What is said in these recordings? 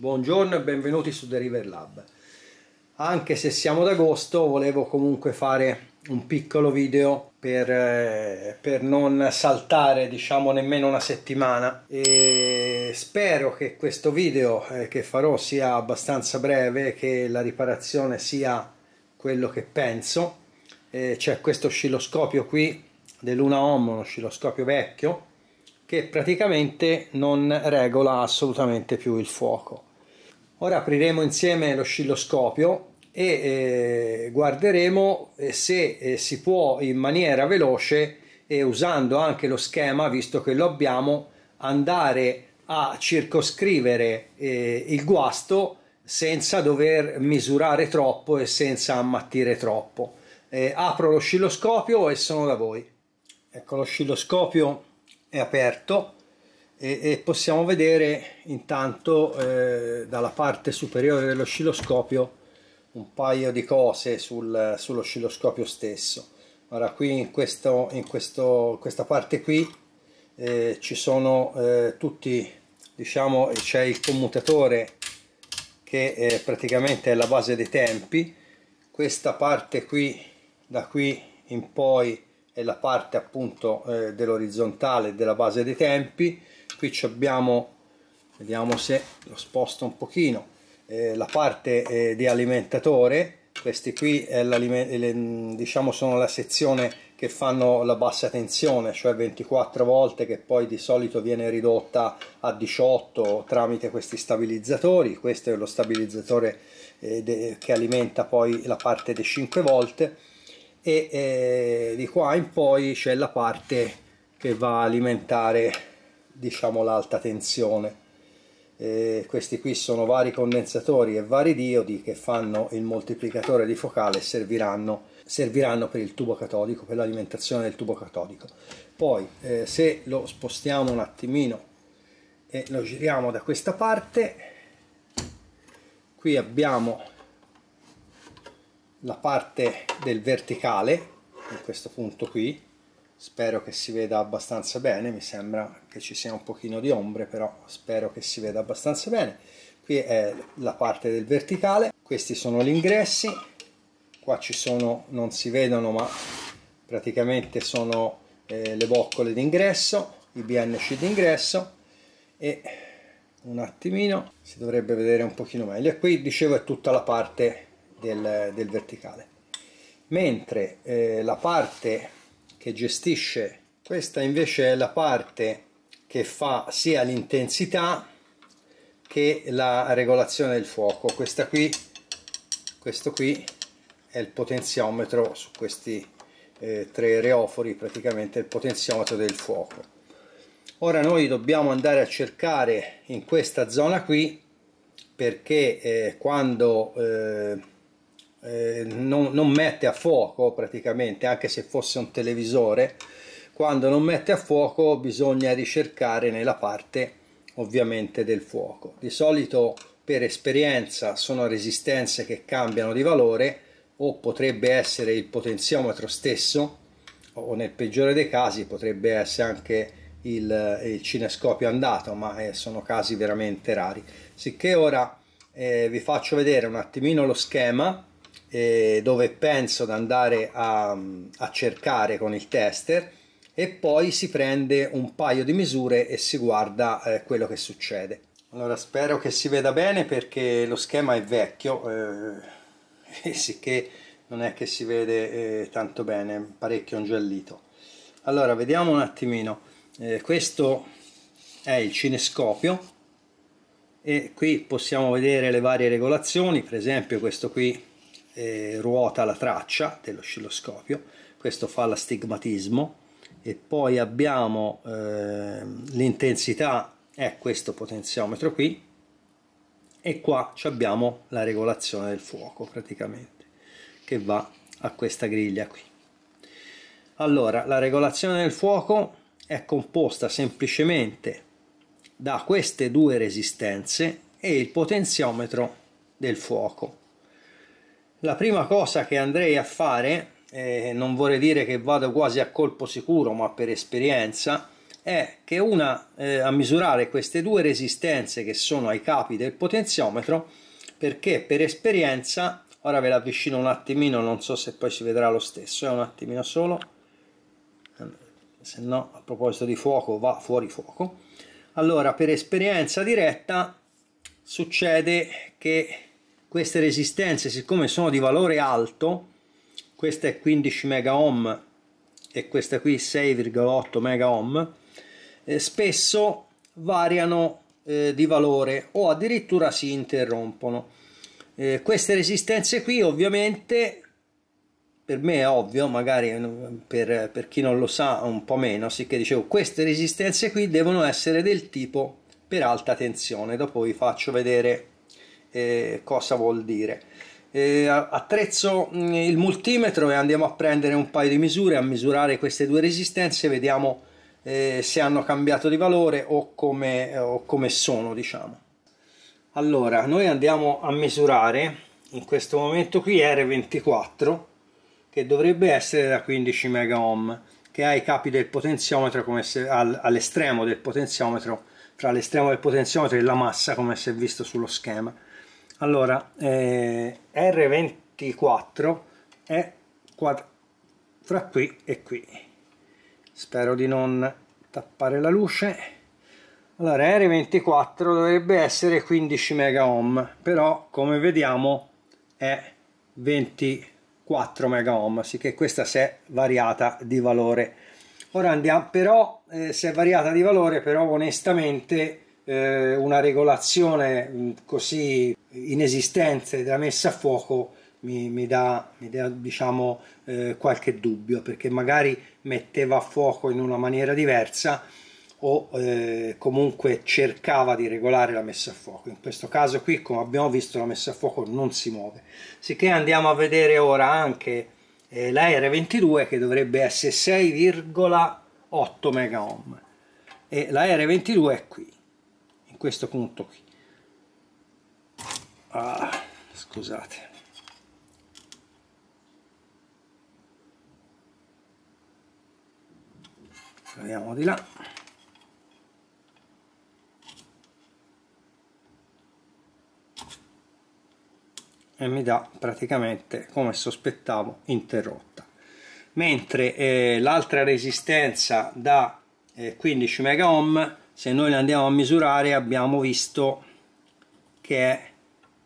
Buongiorno e benvenuti su The River Lab. Anche se siamo d'agosto, volevo comunque fare un piccolo video per, eh, per non saltare diciamo nemmeno una settimana e spero che questo video eh, che farò sia abbastanza breve che la riparazione sia quello che penso eh, c'è questo oscilloscopio qui dell'Una Home uno oscilloscopio vecchio che praticamente non regola assolutamente più il fuoco Ora apriremo insieme l'oscilloscopio e eh, guarderemo eh, se eh, si può in maniera veloce e usando anche lo schema, visto che lo abbiamo, andare a circoscrivere eh, il guasto senza dover misurare troppo e senza ammattire troppo. Eh, apro l'oscilloscopio e sono da voi. Ecco, l'oscilloscopio è aperto e, e possiamo vedere intanto eh, dalla parte superiore dell'oscilloscopio un paio di cose sul, sull'oscilloscopio stesso. Ora qui in, questo, in questo, questa parte qui eh, ci sono eh, tutti, diciamo, c'è il commutatore che è eh, praticamente è la base dei tempi, questa parte qui da qui in poi è la parte appunto eh, dell'orizzontale della base dei tempi, qui abbiamo vediamo se lo sposto un pochino eh, la parte eh, di alimentatore questi qui le, diciamo sono la sezione che fanno la bassa tensione cioè 24 volte che poi di solito viene ridotta a 18 tramite questi stabilizzatori questo è lo stabilizzatore eh, de, che alimenta poi la parte dei 5 volte e eh, di qua in poi c'è la parte che va a alimentare diciamo l'alta tensione. Eh, questi qui sono vari condensatori e vari diodi che fanno il moltiplicatore di focale e serviranno, serviranno per il tubo catodico, per l'alimentazione del tubo catodico. Poi eh, se lo spostiamo un attimino e lo giriamo da questa parte, qui abbiamo la parte del verticale, in questo punto qui, spero che si veda abbastanza bene mi sembra che ci sia un pochino di ombre però spero che si veda abbastanza bene qui è la parte del verticale questi sono gli ingressi qua ci sono non si vedono ma praticamente sono eh, le boccole d'ingresso i BNC d'ingresso e un attimino si dovrebbe vedere un pochino meglio e qui dicevo è tutta la parte del, del verticale mentre eh, la parte che gestisce questa invece è la parte che fa sia l'intensità che la regolazione del fuoco questa qui questo qui è il potenziometro su questi eh, tre reofori praticamente il potenziometro del fuoco ora noi dobbiamo andare a cercare in questa zona qui perché eh, quando eh, eh, non, non mette a fuoco praticamente, anche se fosse un televisore, quando non mette a fuoco bisogna ricercare nella parte ovviamente del fuoco. Di solito per esperienza sono resistenze che cambiano di valore o potrebbe essere il potenziometro stesso o nel peggiore dei casi potrebbe essere anche il, eh, il cinescopio andato ma eh, sono casi veramente rari sicché ora eh, vi faccio vedere un attimino lo schema eh, dove penso di andare a, a cercare con il tester e poi si prende un paio di misure e si guarda eh, quello che succede. Allora spero che si veda bene perché lo schema è vecchio, eh, sicché non è che si vede eh, tanto bene, parecchio ingiallito. Allora vediamo un attimino, eh, questo è il cinescopio e qui possiamo vedere le varie regolazioni, per esempio questo qui eh, ruota la traccia dell'oscilloscopio, questo fa l'astigmatismo e poi abbiamo eh, l'intensità, è questo potenziometro qui e qua abbiamo la regolazione del fuoco praticamente che va a questa griglia qui. Allora, la regolazione del fuoco è composta semplicemente da queste due resistenze e il potenziometro del fuoco la prima cosa che andrei a fare, eh, non vorrei dire che vado quasi a colpo sicuro, ma per esperienza, è che una eh, a misurare queste due resistenze che sono ai capi del potenziometro, perché per esperienza, ora ve l'avvicino un attimino, non so se poi si vedrà lo stesso, è eh, un attimino solo, se no a proposito di fuoco va fuori fuoco. Allora, per esperienza diretta succede che queste resistenze siccome sono di valore alto questa è 15 mega ohm e questa qui 6,8 mega ohm eh, spesso variano eh, di valore o addirittura si interrompono eh, queste resistenze qui ovviamente per me è ovvio magari eh, per, per chi non lo sa un po' meno sicché dicevo queste resistenze qui devono essere del tipo per alta tensione dopo vi faccio vedere eh, cosa vuol dire. Eh, attrezzo mm, il multimetro e andiamo a prendere un paio di misure, a misurare queste due resistenze, vediamo eh, se hanno cambiato di valore o come, eh, o come sono, diciamo. Allora, noi andiamo a misurare, in questo momento qui R24, che dovrebbe essere da 15 mega ohm che ha i capi del potenziometro come se all'estremo del potenziometro tra l'estremo del potenziometro e la massa come si è visto sullo schema allora eh, R24 è qua, fra qui e qui spero di non tappare la luce allora R24 dovrebbe essere 15 mega ohm però come vediamo è 24 mega ohm sicché questa si è variata di valore ora andiamo però eh, si è variata di valore però onestamente eh, una regolazione mm, così inesistente della messa a fuoco mi, mi dà, diciamo, eh, qualche dubbio perché magari metteva a fuoco in una maniera diversa o eh, comunque cercava di regolare la messa a fuoco. In questo caso qui, come abbiamo visto, la messa a fuoco non si muove. Sicché andiamo a vedere ora anche eh, la R22 che dovrebbe essere 6,8 mega ohm e la R22 è qui questo punto qui ah, scusate proviamo di là e mi dà praticamente come sospettavo interrotta mentre eh, l'altra resistenza da eh, 15 mega ohm se noi le andiamo a misurare abbiamo visto che è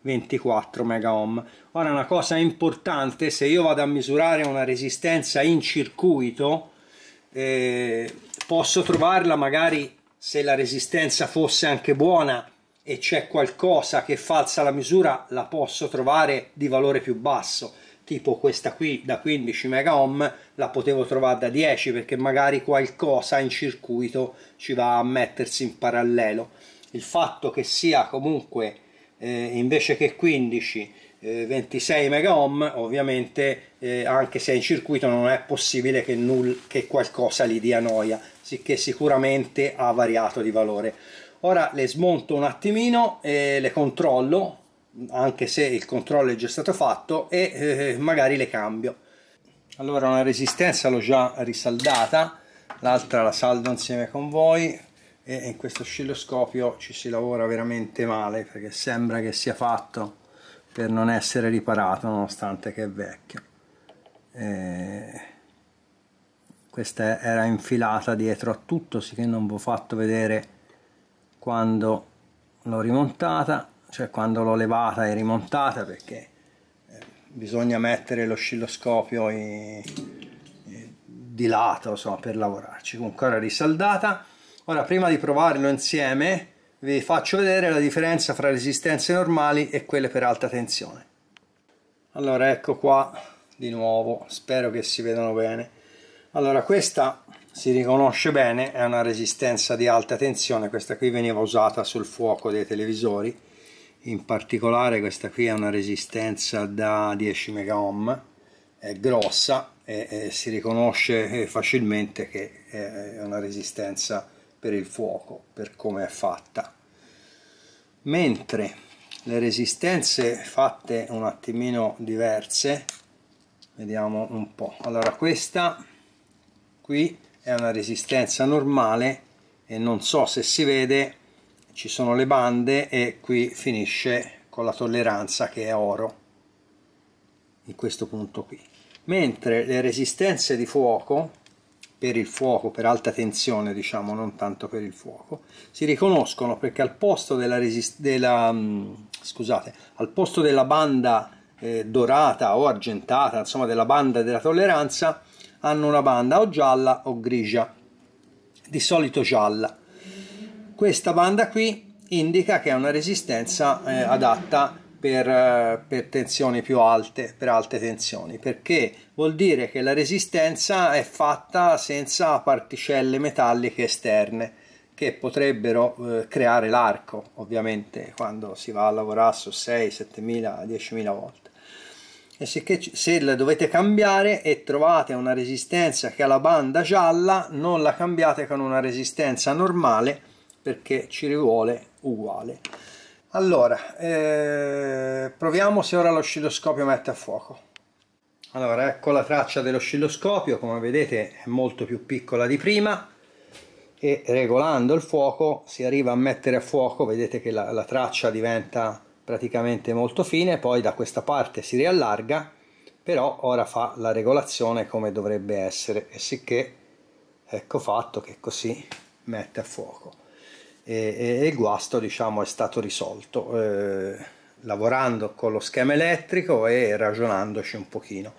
24 mega ohm ora una cosa importante se io vado a misurare una resistenza in circuito eh, posso trovarla magari se la resistenza fosse anche buona e c'è qualcosa che falsa la misura la posso trovare di valore più basso tipo questa qui da 15 mega ohm la potevo trovare da 10 perché magari qualcosa in circuito ci va a mettersi in parallelo il fatto che sia comunque eh, invece che 15 eh, 26 ohm ovviamente eh, anche se è in circuito non è possibile che, null, che qualcosa gli dia noia sicché sicuramente ha variato di valore ora le smonto un attimino e le controllo anche se il controllo è già stato fatto e eh, magari le cambio allora una resistenza l'ho già risaldata l'altra la saldo insieme con voi e in questo oscilloscopio ci si lavora veramente male perché sembra che sia fatto per non essere riparato nonostante che è vecchio e questa era infilata dietro a tutto sicché non vi ho fatto vedere quando l'ho rimontata cioè quando l'ho levata e rimontata perché eh, bisogna mettere l'oscilloscopio eh, di lato so, per lavorarci comunque ora risaldata ora prima di provarlo insieme vi faccio vedere la differenza fra resistenze normali e quelle per alta tensione allora ecco qua di nuovo spero che si vedano bene allora questa si riconosce bene è una resistenza di alta tensione questa qui veniva usata sul fuoco dei televisori in particolare questa qui ha una resistenza da 10 mega ohm è grossa e, e, si riconosce eh, facilmente che eh, è una resistenza per il fuoco per come è fatta mentre le resistenze fatte un attimino diverse vediamo un po allora questa qui è una resistenza normale e non so se si vede ci sono le bande e qui finisce con la tolleranza che è oro in questo punto qui mentre le resistenze di fuoco per il fuoco per alta tensione diciamo non tanto per il fuoco si riconoscono perché al posto della, della, mm, scusate, al posto della banda eh, dorata o argentata insomma della banda della tolleranza hanno una banda o gialla o grigia di solito gialla questa banda qui indica che è una resistenza eh, adatta per, eh, per, tensioni più alte, per alte tensioni, perché vuol dire che la resistenza è fatta senza particelle metalliche esterne che potrebbero eh, creare l'arco, ovviamente, quando si va a lavorare su 6, 7000, 10000 volte. E se, che, se la dovete cambiare e trovate una resistenza che ha la banda gialla, non la cambiate con una resistenza normale, perché ci rivuole uguale. Allora, eh, proviamo se ora l'oscilloscopio mette a fuoco. Allora, ecco la traccia dell'oscilloscopio, come vedete è molto più piccola di prima e regolando il fuoco si arriva a mettere a fuoco, vedete che la, la traccia diventa praticamente molto fine, poi da questa parte si riallarga, però ora fa la regolazione come dovrebbe essere e sicché ecco fatto che così mette a fuoco e, e il guasto diciamo, è stato risolto eh, lavorando con lo schema elettrico e ragionandoci un pochino.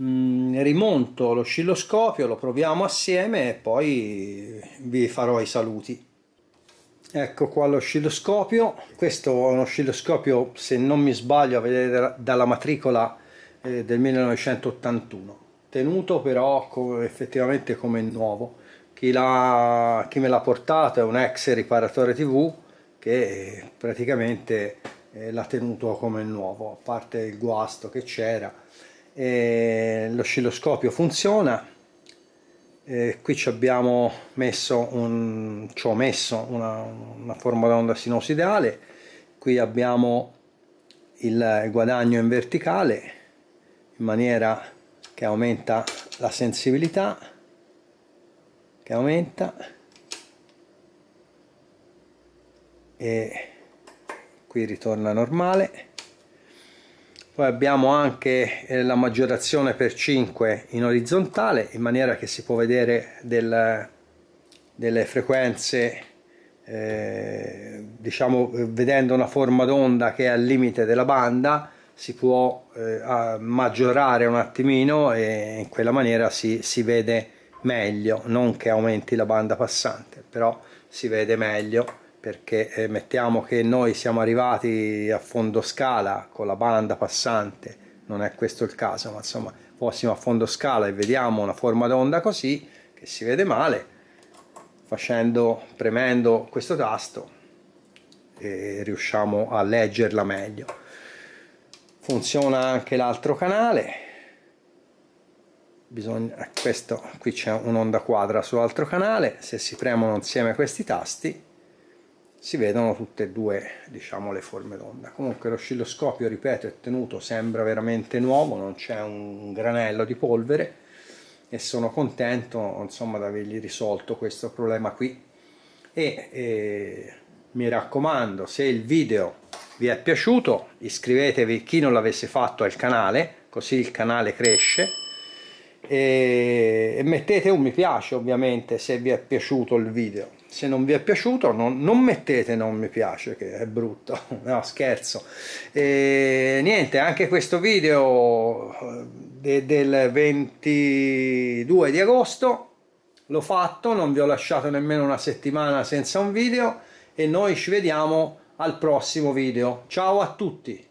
Mm, rimonto l'oscilloscopio lo proviamo assieme e poi vi farò i saluti. Ecco qua l'oscilloscopio, questo è un oscilloscopio se non mi sbaglio a vedere dalla matricola eh, del 1981, tenuto però co effettivamente come nuovo. Chi, chi me l'ha portato è un ex riparatore TV che praticamente eh, l'ha tenuto come nuovo, a parte il guasto che c'era. L'oscilloscopio funziona, e qui ci abbiamo messo, un, ci ho messo una, una forma d'onda sinusoidale, qui abbiamo il guadagno in verticale in maniera che aumenta la sensibilità e aumenta e qui ritorna normale poi abbiamo anche eh, la maggiorazione per 5 in orizzontale in maniera che si può vedere del, delle frequenze eh, diciamo vedendo una forma d'onda che è al limite della banda si può eh, maggiorare un attimino e in quella maniera si, si vede meglio non che aumenti la banda passante però si vede meglio perché eh, mettiamo che noi siamo arrivati a fondo scala con la banda passante non è questo il caso ma insomma fossimo a fondo scala e vediamo una forma d'onda così che si vede male facendo premendo questo tasto eh, riusciamo a leggerla meglio funziona anche l'altro canale bisogna questo qui c'è un'onda quadra sull'altro canale se si premono insieme questi tasti si vedono tutte e due diciamo le forme d'onda comunque l'oscilloscopio ripeto è tenuto sembra veramente nuovo non c'è un granello di polvere e sono contento insomma di avergli risolto questo problema qui e, e mi raccomando se il video vi è piaciuto iscrivetevi chi non l'avesse fatto al canale così il canale cresce e, e mettete un mi piace ovviamente se vi è piaciuto il video se non vi è piaciuto non, non mettete non mi piace che è brutto no scherzo e niente anche questo video eh, de, del 22 di agosto l'ho fatto non vi ho lasciato nemmeno una settimana senza un video e noi ci vediamo al prossimo video ciao a tutti